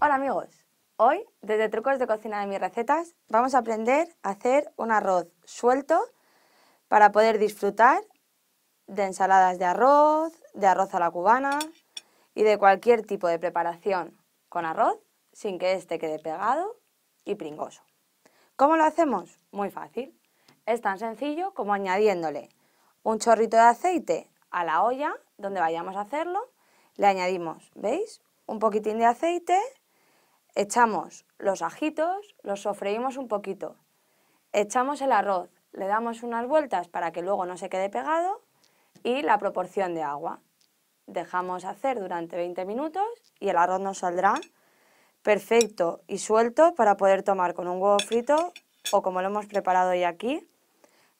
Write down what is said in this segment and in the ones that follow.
Hola amigos, hoy desde Trucos de Cocina de Mis Recetas vamos a aprender a hacer un arroz suelto para poder disfrutar de ensaladas de arroz, de arroz a la cubana y de cualquier tipo de preparación con arroz sin que este quede pegado y pringoso. ¿Cómo lo hacemos? Muy fácil. Es tan sencillo como añadiéndole un chorrito de aceite a la olla donde vayamos a hacerlo, le añadimos, ¿veis? Un poquitín de aceite, echamos los ajitos, los sofreímos un poquito, echamos el arroz, le damos unas vueltas para que luego no se quede pegado y la proporción de agua. Dejamos hacer durante 20 minutos y el arroz nos saldrá perfecto y suelto para poder tomar con un huevo frito o como lo hemos preparado hoy aquí,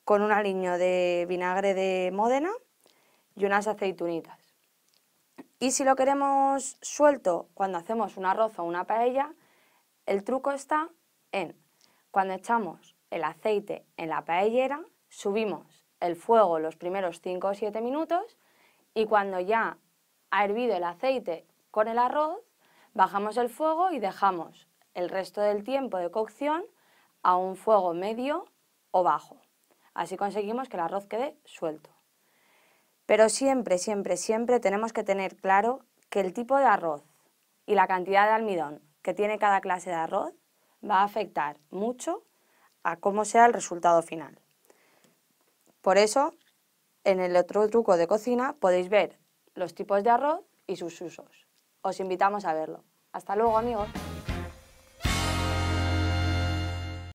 con un aliño de vinagre de Módena y unas aceitunitas. Y si lo queremos suelto cuando hacemos un arroz o una paella, el truco está en cuando echamos el aceite en la paellera, subimos el fuego los primeros 5 o 7 minutos y cuando ya ha hervido el aceite con el arroz, bajamos el fuego y dejamos el resto del tiempo de cocción a un fuego medio o bajo. Así conseguimos que el arroz quede suelto. Pero siempre, siempre, siempre tenemos que tener claro que el tipo de arroz y la cantidad de almidón que tiene cada clase de arroz va a afectar mucho a cómo sea el resultado final. Por eso, en el otro truco de cocina podéis ver los tipos de arroz y sus usos. Os invitamos a verlo. Hasta luego amigos.